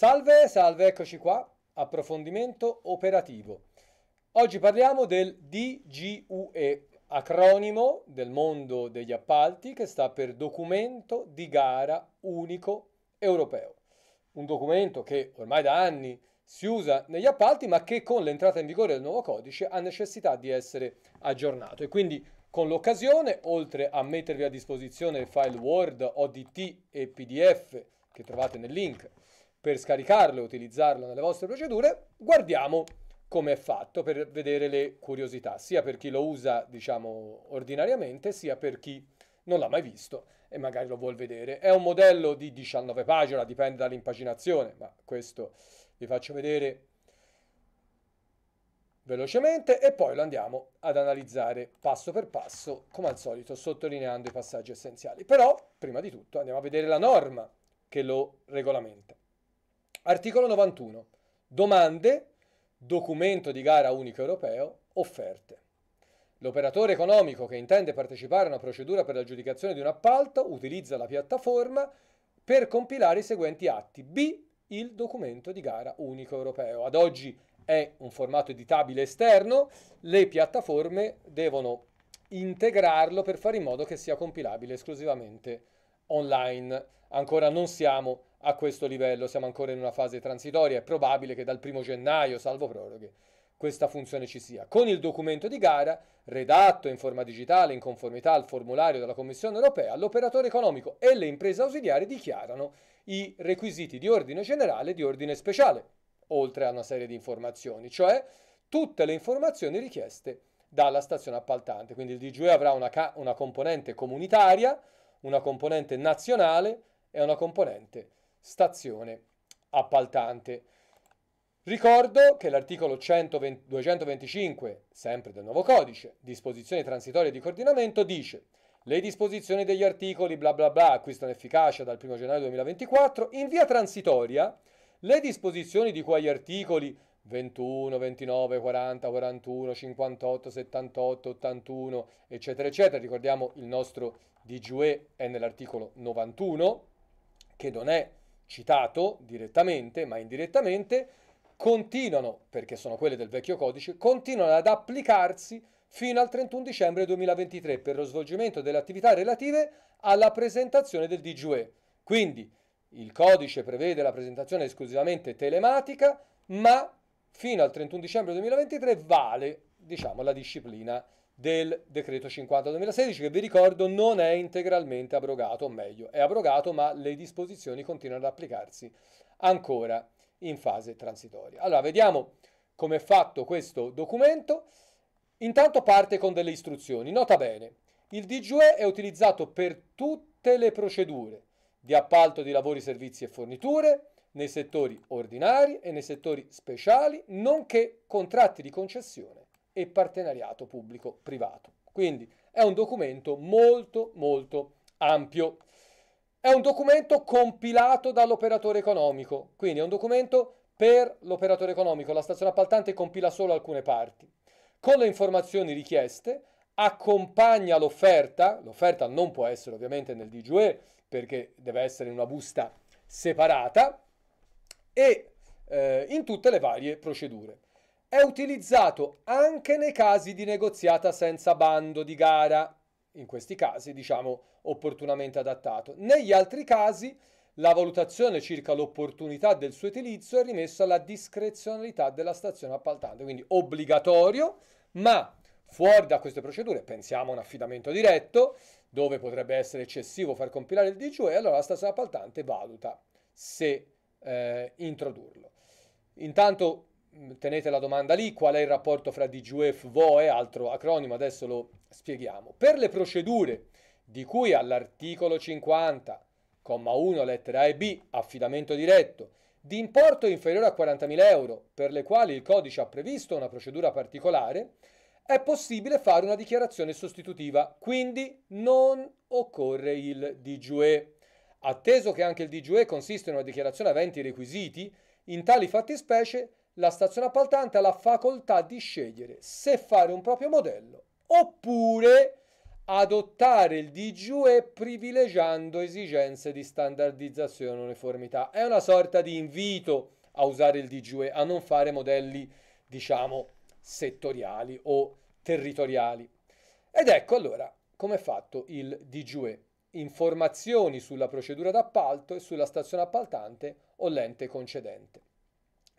Salve, salve, eccoci qua, approfondimento operativo. Oggi parliamo del DGUE, acronimo del mondo degli appalti che sta per documento di gara unico europeo. Un documento che ormai da anni si usa negli appalti ma che con l'entrata in vigore del nuovo codice ha necessità di essere aggiornato e quindi con l'occasione, oltre a mettervi a disposizione il file Word, ODT e PDF che trovate nel link per scaricarlo e utilizzarlo nelle vostre procedure, guardiamo come è fatto per vedere le curiosità, sia per chi lo usa, diciamo, ordinariamente, sia per chi non l'ha mai visto e magari lo vuol vedere. È un modello di 19 pagine, dipende dall'impaginazione, ma questo vi faccio vedere velocemente e poi lo andiamo ad analizzare passo per passo, come al solito, sottolineando i passaggi essenziali. Però, prima di tutto, andiamo a vedere la norma che lo regolamenta. Articolo 91. Domande, documento di gara unico europeo, offerte. L'operatore economico che intende partecipare a una procedura per l'aggiudicazione di un appalto utilizza la piattaforma per compilare i seguenti atti. B. Il documento di gara unico europeo. Ad oggi è un formato editabile esterno, le piattaforme devono integrarlo per fare in modo che sia compilabile esclusivamente online. Ancora non siamo a questo livello, siamo ancora in una fase transitoria, è probabile che dal primo gennaio, salvo proroghe, questa funzione ci sia. Con il documento di gara, redatto in forma digitale in conformità al formulario della Commissione europea, l'operatore economico e le imprese ausiliari dichiarano i requisiti di ordine generale e di ordine speciale, oltre a una serie di informazioni, cioè tutte le informazioni richieste dalla stazione appaltante. Quindi il DGE avrà una, ca- una componente comunitaria, una componente nazionale e una componente stazione appaltante. Ricordo che l'articolo 120, 225, sempre del nuovo codice, disposizioni transitorie di coordinamento, dice le disposizioni degli articoli bla bla bla acquistano efficacia dal 1 gennaio 2024 in via transitoria le disposizioni di cui agli articoli 21, 29, 40, 41, 58, 78, 81, eccetera, eccetera. Ricordiamo il nostro DGUE è nell'articolo 91, che non è citato direttamente, ma indirettamente, continuano, perché sono quelle del vecchio codice, continuano ad applicarsi fino al 31 dicembre 2023 per lo svolgimento delle attività relative alla presentazione del DGUE. Quindi il codice prevede la presentazione esclusivamente telematica, ma fino al 31 dicembre 2023 vale diciamo, la disciplina del decreto 50-2016 che vi ricordo non è integralmente abrogato, o meglio è abrogato ma le disposizioni continuano ad applicarsi ancora in fase transitoria. Allora vediamo come è fatto questo documento. Intanto parte con delle istruzioni. Nota bene, il DGE è utilizzato per tutte le procedure di appalto di lavori, servizi e forniture, nei settori ordinari e nei settori speciali, nonché contratti di concessione e partenariato pubblico-privato. Quindi è un documento molto molto ampio. È un documento compilato dall'operatore economico, quindi è un documento per l'operatore economico, la stazione appaltante compila solo alcune parti. Con le informazioni richieste accompagna l'offerta, l'offerta non può essere ovviamente nel DGUE perché deve essere in una busta separata, e eh, in tutte le varie procedure. È utilizzato anche nei casi di negoziata senza bando di gara, in questi casi diciamo opportunamente adattato. Negli altri casi la valutazione circa l'opportunità del suo utilizzo è rimessa alla discrezionalità della stazione appaltante, quindi obbligatorio, ma fuori da queste procedure, pensiamo a un affidamento diretto, dove potrebbe essere eccessivo far compilare il e allora la stazione appaltante valuta se eh, introdurlo. Intanto mm, tenete la domanda lì, qual è il rapporto fra DGUF, VOE, altro acronimo, adesso lo spieghiamo. Per le procedure di cui all'articolo 50, comma 1, lettera A e B, affidamento diretto, di importo inferiore a 40.000 euro, per le quali il codice ha previsto una procedura particolare, è possibile fare una dichiarazione sostitutiva, quindi non occorre il DGUE. Atteso che anche il DGUE consiste in una dichiarazione avente i requisiti, in tali fattispecie la stazione appaltante ha la facoltà di scegliere se fare un proprio modello oppure adottare il DGUE privilegiando esigenze di standardizzazione e uniformità. È una sorta di invito a usare il DGUE, a non fare modelli, diciamo, settoriali o territoriali. Ed ecco allora come è fatto il DGUE informazioni sulla procedura d'appalto e sulla stazione appaltante o l'ente concedente.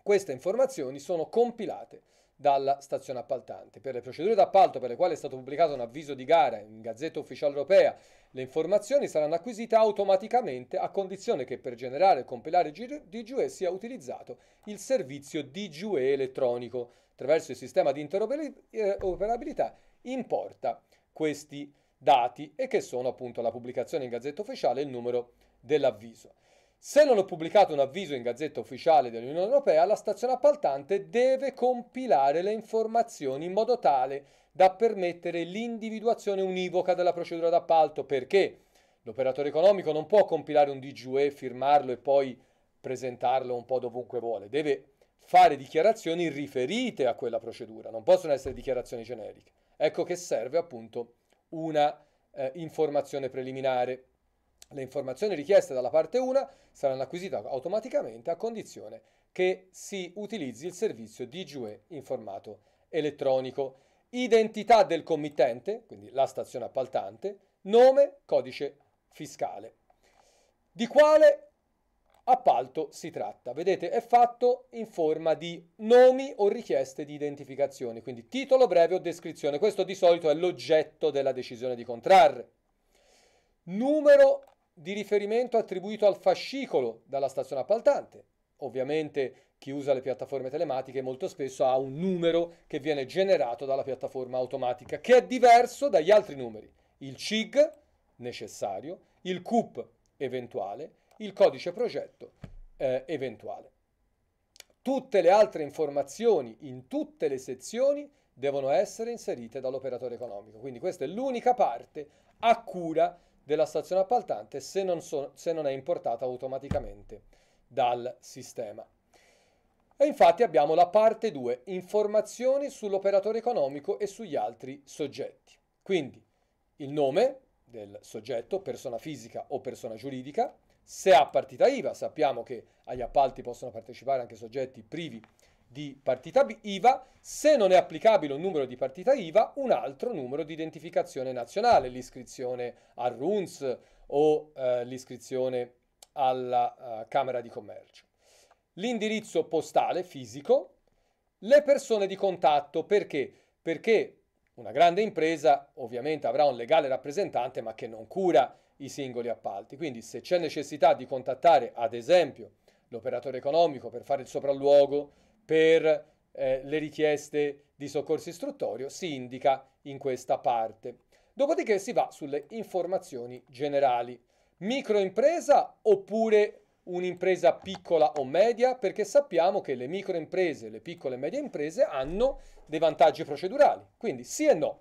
Queste informazioni sono compilate dalla stazione appaltante. Per le procedure d'appalto per le quali è stato pubblicato un avviso di gara in Gazzetta Ufficiale Europea, le informazioni saranno acquisite automaticamente a condizione che per generare e compilare DGUE sia utilizzato il servizio DGUE elettronico. Attraverso il sistema di interoperabilità importa questi dati e che sono appunto la pubblicazione in Gazzetta Ufficiale e il numero dell'avviso. Se non ho pubblicato un avviso in Gazzetta Ufficiale dell'Unione Europea, la stazione appaltante deve compilare le informazioni in modo tale da permettere l'individuazione univoca della procedura d'appalto, perché l'operatore economico non può compilare un DGUE, firmarlo e poi presentarlo un po' dovunque vuole, deve fare dichiarazioni riferite a quella procedura, non possono essere dichiarazioni generiche. Ecco che serve appunto una eh, informazione preliminare. Le informazioni richieste dalla parte 1 saranno acquisite automaticamente a condizione che si utilizzi il servizio DGUE in formato elettronico. Identità del committente, quindi la stazione appaltante, nome, codice fiscale. Di quale appalto si tratta. Vedete, è fatto in forma di nomi o richieste di identificazione, quindi titolo breve o descrizione. Questo di solito è l'oggetto della decisione di contrarre. Numero di riferimento attribuito al fascicolo dalla stazione appaltante. Ovviamente chi usa le piattaforme telematiche molto spesso ha un numero che viene generato dalla piattaforma automatica, che è diverso dagli altri numeri. Il CIG necessario, il CUP eventuale, il codice progetto eh, eventuale. Tutte le altre informazioni in tutte le sezioni devono essere inserite dall'operatore economico. Quindi questa è l'unica parte a cura della stazione appaltante se non, so, se non è importata automaticamente dal sistema. E infatti abbiamo la parte 2, informazioni sull'operatore economico e sugli altri soggetti. Quindi il nome del soggetto, persona fisica o persona giuridica, se ha partita IVA, sappiamo che agli appalti possono partecipare anche soggetti privi di partita IVA, se non è applicabile un numero di partita IVA, un altro numero di identificazione nazionale, l'iscrizione al RUNS o eh, l'iscrizione alla eh, Camera di Commercio. L'indirizzo postale fisico, le persone di contatto, perché? Perché una grande impresa ovviamente avrà un legale rappresentante ma che non cura i singoli appalti. Quindi se c'è necessità di contattare, ad esempio, l'operatore economico per fare il sopralluogo, per eh, le richieste di soccorso istruttorio, si indica in questa parte. Dopodiché si va sulle informazioni generali. Microimpresa oppure un'impresa piccola o media? Perché sappiamo che le microimprese, le piccole e medie imprese hanno dei vantaggi procedurali. Quindi sì e no.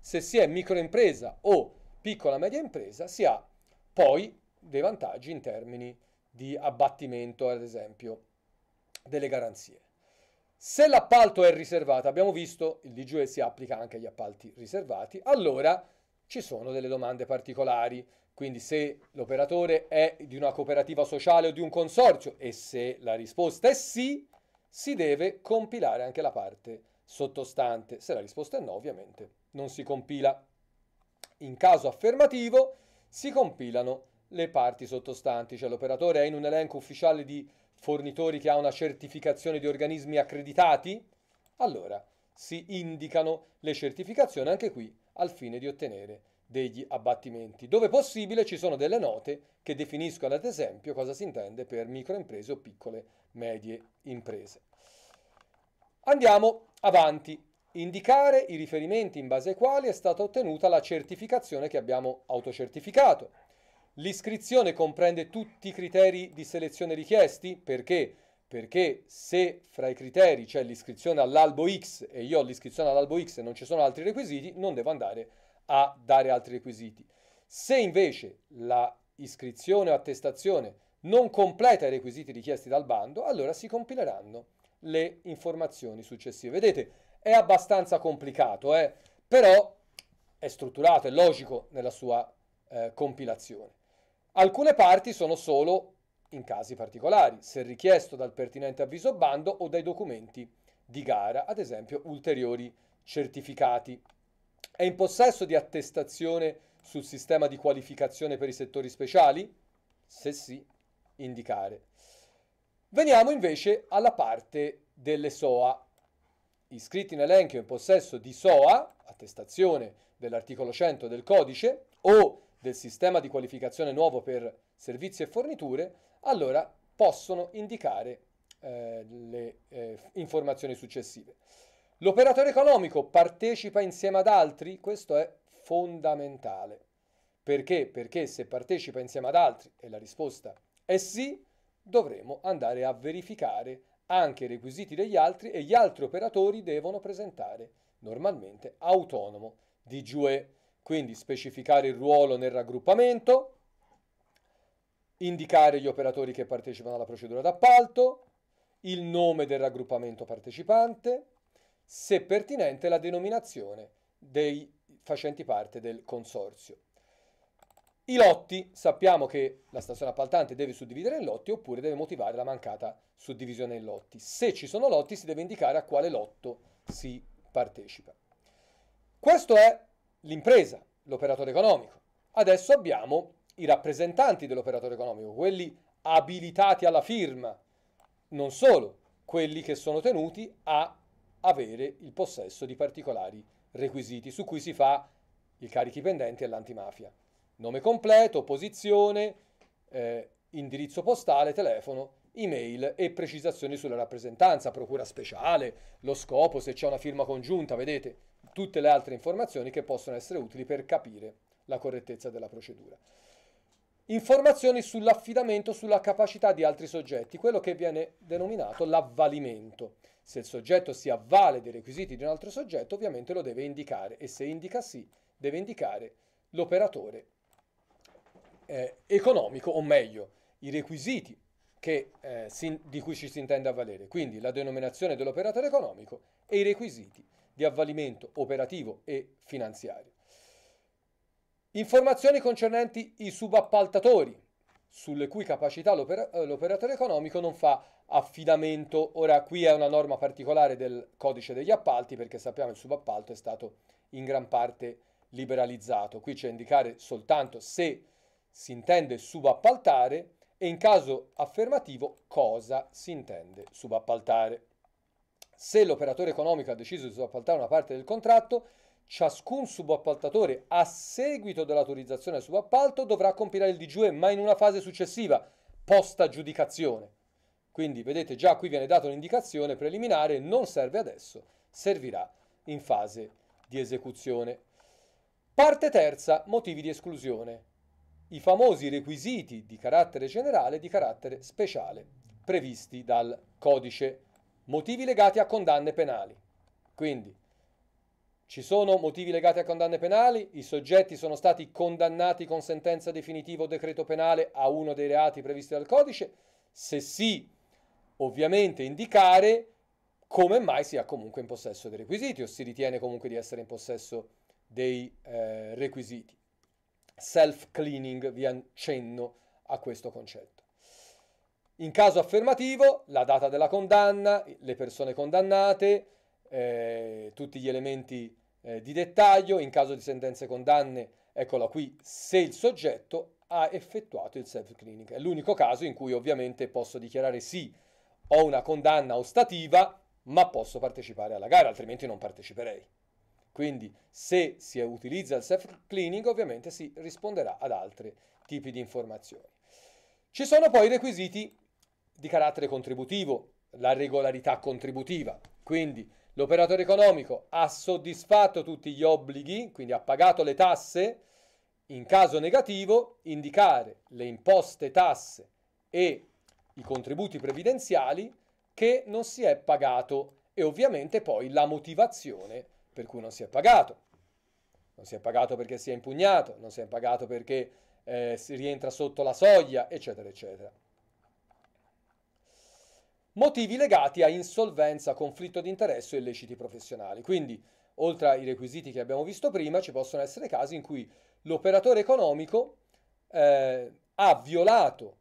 Se si è microimpresa o piccola e media impresa si ha poi dei vantaggi in termini di abbattimento, ad esempio, delle garanzie. Se l'appalto è riservato, abbiamo visto, il DGE si applica anche agli appalti riservati, allora ci sono delle domande particolari. Quindi se l'operatore è di una cooperativa sociale o di un consorzio e se la risposta è sì, si deve compilare anche la parte sottostante. Se la risposta è no, ovviamente non si compila. In caso affermativo si compilano le parti sottostanti, cioè l'operatore è in un elenco ufficiale di fornitori che ha una certificazione di organismi accreditati, allora si indicano le certificazioni anche qui al fine di ottenere degli abbattimenti. Dove possibile ci sono delle note che definiscono ad esempio cosa si intende per microimprese o piccole medie imprese. Andiamo avanti indicare i riferimenti in base ai quali è stata ottenuta la certificazione che abbiamo autocertificato. L'iscrizione comprende tutti i criteri di selezione richiesti? Perché? Perché se fra i criteri c'è l'iscrizione all'albo X e io ho l'iscrizione all'albo X e non ci sono altri requisiti, non devo andare a dare altri requisiti. Se invece la iscrizione o attestazione non completa i requisiti richiesti dal bando, allora si compileranno le informazioni successive. Vedete, è abbastanza complicato, eh? però è strutturato, è logico nella sua eh, compilazione. Alcune parti sono solo in casi particolari, se richiesto dal pertinente avviso bando o dai documenti di gara, ad esempio ulteriori certificati. È in possesso di attestazione sul sistema di qualificazione per i settori speciali? Se sì, indicare. Veniamo invece alla parte delle SOA, iscritti in elenco in possesso di SOA, attestazione dell'articolo 100 del codice, o del sistema di qualificazione nuovo per servizi e forniture, allora possono indicare eh, le eh, informazioni successive. L'operatore economico partecipa insieme ad altri? Questo è fondamentale. Perché? Perché se partecipa insieme ad altri e la risposta è sì, dovremo andare a verificare anche i requisiti degli altri e gli altri operatori devono presentare normalmente autonomo di DGUE, quindi specificare il ruolo nel raggruppamento, indicare gli operatori che partecipano alla procedura d'appalto, il nome del raggruppamento partecipante, se pertinente la denominazione dei facenti parte del consorzio. I lotti, sappiamo che la stazione appaltante deve suddividere in lotti oppure deve motivare la mancata suddivisione in lotti. Se ci sono lotti si deve indicare a quale lotto si partecipa. Questo è l'impresa, l'operatore economico. Adesso abbiamo i rappresentanti dell'operatore economico, quelli abilitati alla firma, non solo, quelli che sono tenuti a avere il possesso di particolari requisiti su cui si fa il carichi pendenti e l'antimafia nome completo, posizione, eh, indirizzo postale, telefono, email e precisazioni sulla rappresentanza, procura speciale, lo scopo, se c'è una firma congiunta, vedete, tutte le altre informazioni che possono essere utili per capire la correttezza della procedura. Informazioni sull'affidamento, sulla capacità di altri soggetti, quello che viene denominato l'avvalimento. Se il soggetto si avvale dei requisiti di un altro soggetto, ovviamente lo deve indicare e se indica sì, deve indicare l'operatore eh, economico, o meglio, i requisiti che, eh, si, di cui ci si intende avvalere, quindi la denominazione dell'operatore economico e i requisiti di avvalimento operativo e finanziario. Informazioni concernenti i subappaltatori, sulle cui capacità l'opera, eh, l'operatore economico non fa affidamento. Ora qui è una norma particolare del codice degli appalti perché sappiamo che il subappalto è stato in gran parte liberalizzato. Qui c'è indicare soltanto se si intende subappaltare e in caso affermativo cosa si intende subappaltare. Se l'operatore economico ha deciso di subappaltare una parte del contratto, ciascun subappaltatore a seguito dell'autorizzazione al subappalto dovrà compilare il DGUE, ma in una fase successiva, post aggiudicazione. Quindi vedete già qui viene data un'indicazione preliminare, non serve adesso, servirà in fase di esecuzione. Parte terza, motivi di esclusione i famosi requisiti di carattere generale e di carattere speciale previsti dal codice, motivi legati a condanne penali. Quindi ci sono motivi legati a condanne penali, i soggetti sono stati condannati con sentenza definitiva o decreto penale a uno dei reati previsti dal codice, se sì, ovviamente indicare come mai sia comunque in possesso dei requisiti o si ritiene comunque di essere in possesso dei eh, requisiti self-cleaning, vi accenno a questo concetto. In caso affermativo, la data della condanna, le persone condannate, eh, tutti gli elementi eh, di dettaglio, in caso di sentenze condanne, eccola qui, se il soggetto ha effettuato il self-cleaning. È l'unico caso in cui ovviamente posso dichiarare sì, ho una condanna ostativa, ma posso partecipare alla gara, altrimenti non parteciperei. Quindi se si utilizza il self-cleaning ovviamente si risponderà ad altri tipi di informazioni. Ci sono poi i requisiti di carattere contributivo, la regolarità contributiva, quindi l'operatore economico ha soddisfatto tutti gli obblighi, quindi ha pagato le tasse, in caso negativo indicare le imposte, tasse e i contributi previdenziali che non si è pagato e ovviamente poi la motivazione per cui non si è pagato. Non si è pagato perché si è impugnato, non si è pagato perché eh, si rientra sotto la soglia, eccetera, eccetera. Motivi legati a insolvenza, conflitto di interesse e illeciti professionali. Quindi, oltre ai requisiti che abbiamo visto prima, ci possono essere casi in cui l'operatore economico eh, ha violato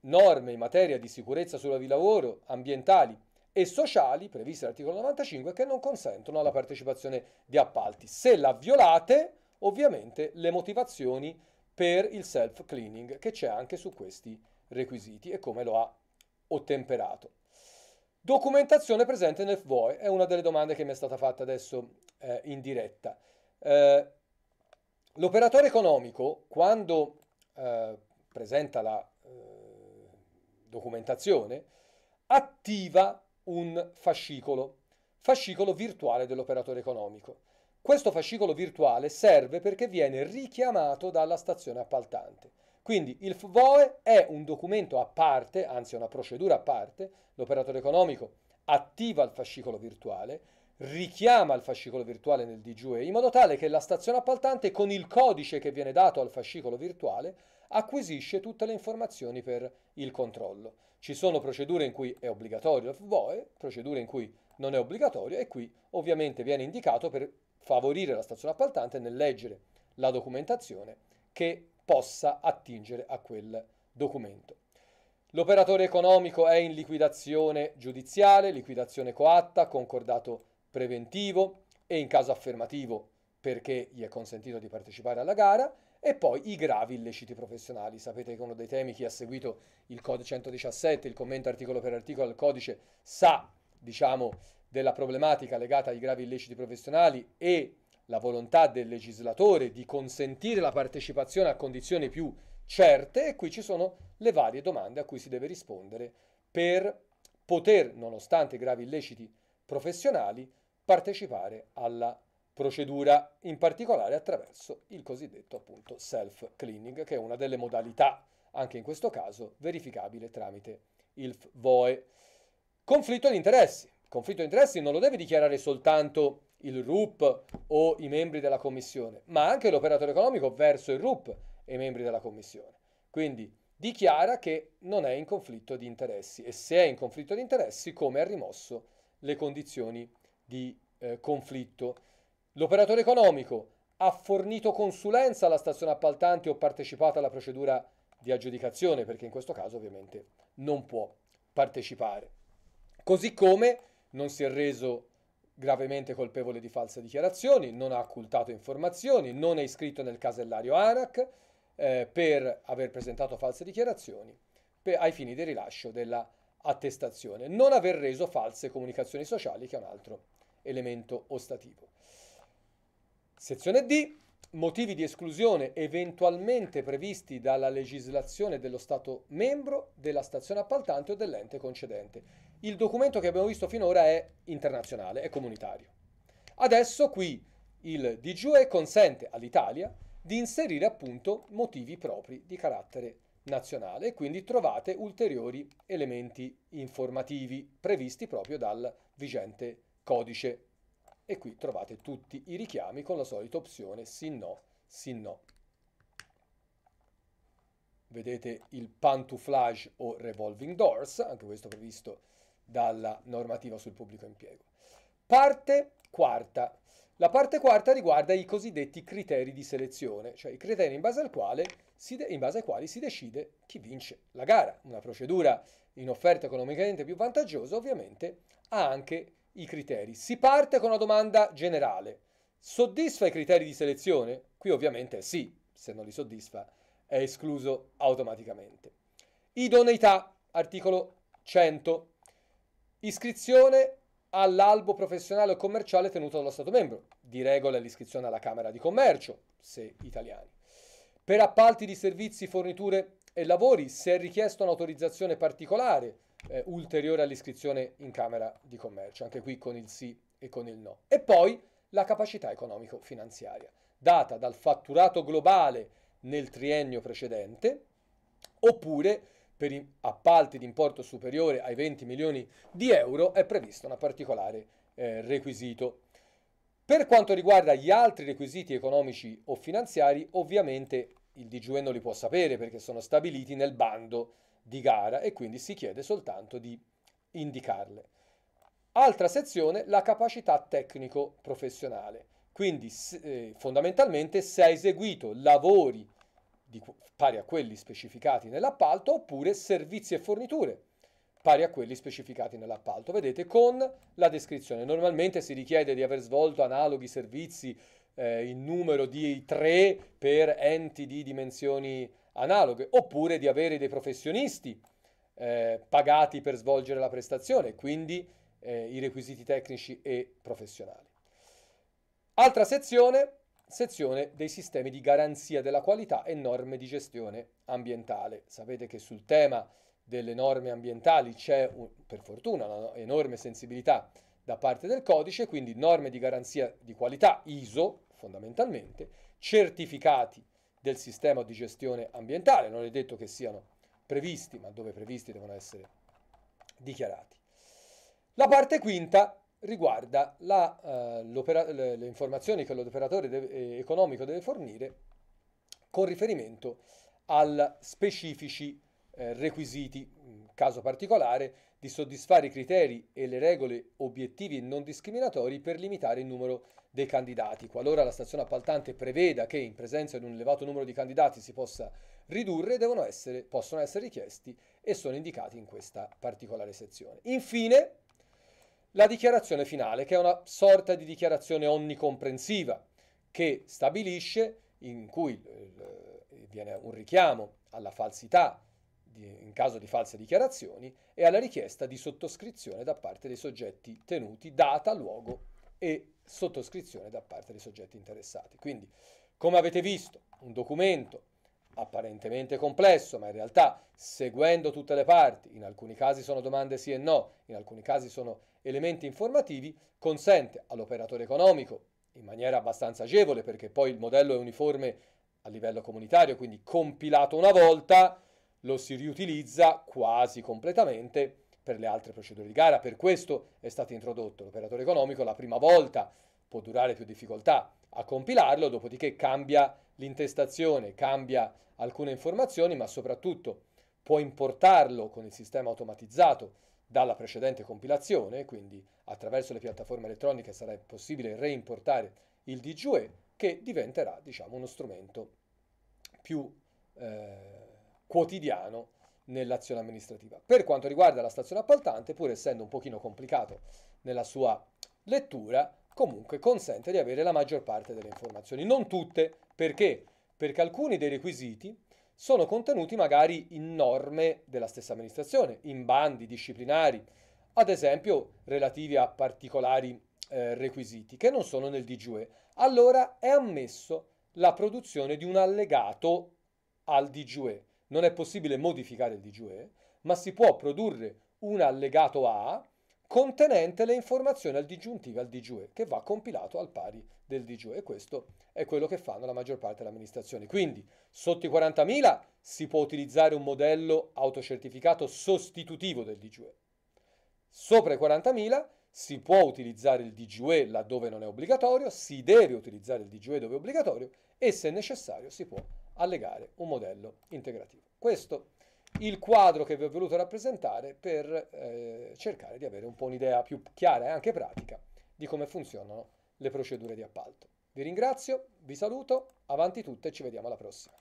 norme in materia di sicurezza sul lavoro, ambientali e sociali previste dall'articolo 95 che non consentono la partecipazione di appalti. Se la violate, ovviamente le motivazioni per il self-cleaning che c'è anche su questi requisiti e come lo ha ottemperato. Documentazione presente nel FVOE è una delle domande che mi è stata fatta adesso eh, in diretta. Eh, l'operatore economico, quando eh, presenta la eh, documentazione, attiva un fascicolo, fascicolo virtuale dell'operatore economico. Questo fascicolo virtuale serve perché viene richiamato dalla stazione appaltante. Quindi il FVOE è un documento a parte, anzi una procedura a parte, l'operatore economico attiva il fascicolo virtuale, richiama il fascicolo virtuale nel DGUE in modo tale che la stazione appaltante con il codice che viene dato al fascicolo virtuale acquisisce tutte le informazioni per il controllo. Ci sono procedure in cui è obbligatorio l'FVOE, procedure in cui non è obbligatorio e qui ovviamente viene indicato per favorire la stazione appaltante nel leggere la documentazione che possa attingere a quel documento. L'operatore economico è in liquidazione giudiziale, liquidazione coatta, concordato preventivo e in caso affermativo perché gli è consentito di partecipare alla gara e poi i gravi illeciti professionali. Sapete che uno dei temi, chi ha seguito il codice 117, il commento articolo per articolo al codice, sa, diciamo, della problematica legata ai gravi illeciti professionali e la volontà del legislatore di consentire la partecipazione a condizioni più certe e qui ci sono le varie domande a cui si deve rispondere per poter, nonostante i gravi illeciti professionali, partecipare alla procedura, in particolare attraverso il cosiddetto appunto self-cleaning, che è una delle modalità, anche in questo caso, verificabile tramite il VOE. Conflitto di interessi. Conflitto di interessi non lo deve dichiarare soltanto il RUP o i membri della commissione, ma anche l'operatore economico verso il RUP e i membri della commissione. Quindi dichiara che non è in conflitto di interessi e se è in conflitto di interessi come ha rimosso le condizioni di eh, conflitto L'operatore economico ha fornito consulenza alla stazione appaltante o partecipato alla procedura di aggiudicazione, perché in questo caso ovviamente non può partecipare. Così come non si è reso gravemente colpevole di false dichiarazioni, non ha occultato informazioni, non è iscritto nel casellario ANAC eh, per aver presentato false dichiarazioni per, ai fini del rilascio dell'attestazione, non aver reso false comunicazioni sociali, che è un altro elemento ostativo. Sezione D. Motivi di esclusione eventualmente previsti dalla legislazione dello Stato membro, della stazione appaltante o dell'ente concedente. Il documento che abbiamo visto finora è internazionale, è comunitario. Adesso qui il DGUE consente all'Italia di inserire appunto motivi propri di carattere nazionale e quindi trovate ulteriori elementi informativi previsti proprio dal vigente codice e qui trovate tutti i richiami con la solita opzione sì no, sì no. Vedete il pantouflage o revolving doors, anche questo previsto dalla normativa sul pubblico impiego. Parte quarta. La parte quarta riguarda i cosiddetti criteri di selezione, cioè i criteri in base, in base, ai quali si decide chi vince la gara. Una procedura in offerta economicamente più vantaggiosa ovviamente ha anche i criteri. Si parte con una domanda generale. Soddisfa i criteri di selezione? Qui ovviamente sì, se non li soddisfa è escluso automaticamente. Idoneità, articolo 100. Iscrizione all'albo professionale o commerciale tenuto dallo Stato membro. Di regola l'iscrizione alla Camera di Commercio, se italiani. Per appalti di servizi, forniture e lavori, se è richiesta un'autorizzazione particolare, eh, ulteriore all'iscrizione in Camera di Commercio, anche qui con il sì e con il no. E poi la capacità economico-finanziaria, data dal fatturato globale nel triennio precedente, oppure per appalti di importo superiore ai 20 milioni di euro è previsto un particolare eh, requisito. Per quanto riguarda gli altri requisiti economici o finanziari, ovviamente il DGUE non li può sapere perché sono stabiliti nel bando di gara e quindi si chiede soltanto di indicarle. Altra sezione, la capacità tecnico-professionale. Quindi eh, fondamentalmente se ha eseguito lavori di, pari a quelli specificati nell'appalto oppure servizi e forniture pari a quelli specificati nell'appalto. Vedete con la descrizione. Normalmente si richiede di aver svolto analoghi servizi eh, in numero di 3 per enti di dimensioni analoghe, oppure di avere dei professionisti eh, pagati per svolgere la prestazione, quindi eh, i requisiti tecnici e professionali. Altra sezione, sezione dei sistemi di garanzia della qualità e norme di gestione ambientale. Sapete che sul tema delle norme ambientali c'è, per fortuna, un'enorme sensibilità da parte del codice, quindi norme di garanzia di qualità ISO fondamentalmente, certificati del sistema di gestione ambientale. Non è detto che siano previsti, ma dove previsti devono essere dichiarati. La parte quinta riguarda la, eh, le, le, informazioni che l'operatore deve, eh, economico deve fornire con riferimento al specifici eh, requisiti, mm, caso particolare, di soddisfare i criteri e le regole obiettivi e non discriminatori per limitare il numero dei candidati. Qualora la stazione appaltante preveda che in presenza di un elevato numero di candidati si possa ridurre, essere, possono essere richiesti e sono indicati in questa particolare sezione. Infine, la dichiarazione finale, che è una sorta di dichiarazione onnicomprensiva, che stabilisce in cui eh, eh, viene un richiamo alla falsità in caso di false dichiarazioni e alla richiesta di sottoscrizione da parte dei soggetti tenuti, data, luogo e sottoscrizione da parte dei soggetti interessati. Quindi, come avete visto, un documento apparentemente complesso, ma in realtà seguendo tutte le parti, in alcuni casi sono domande sì e no, in alcuni casi sono elementi informativi, consente all'operatore economico, in maniera abbastanza agevole, perché poi il modello è uniforme a livello comunitario, quindi compilato una volta, lo si riutilizza quasi completamente per le altre procedure di gara. Per questo è stato introdotto l'operatore economico la prima volta, può durare più difficoltà a compilarlo, dopodiché cambia l'intestazione, cambia alcune informazioni, ma soprattutto può importarlo con il sistema automatizzato dalla precedente compilazione, quindi attraverso le piattaforme elettroniche sarà possibile reimportare il DGUE che diventerà diciamo, uno strumento più eh, quotidiano nell'azione amministrativa. Per quanto riguarda la stazione appaltante, pur essendo un pochino complicato nella sua lettura, comunque consente di avere la maggior parte delle informazioni, non tutte, perché? Perché alcuni dei requisiti sono contenuti magari in norme della stessa amministrazione, in bandi disciplinari, ad esempio relativi a particolari eh, requisiti che non sono nel DGUE. Allora è ammesso la produzione di un allegato al DGUE non è possibile modificare il DGUE, ma si può produrre un allegato A contenente le informazioni al disgiuntivo al DGUE che va compilato al pari del DGUE e questo è quello che fanno la maggior parte delle amministrazioni. Quindi sotto i 40.000 si può utilizzare un modello autocertificato sostitutivo del DGUE. Sopra i 40.000 si può utilizzare il DGUE laddove non è obbligatorio, si deve utilizzare il DGUE dove è obbligatorio e se necessario si può allegare un modello integrativo. Questo il quadro che vi ho voluto rappresentare per eh, cercare di avere un po' un'idea più chiara e anche pratica di come funzionano le procedure di appalto. Vi ringrazio, vi saluto, avanti tutte e ci vediamo alla prossima.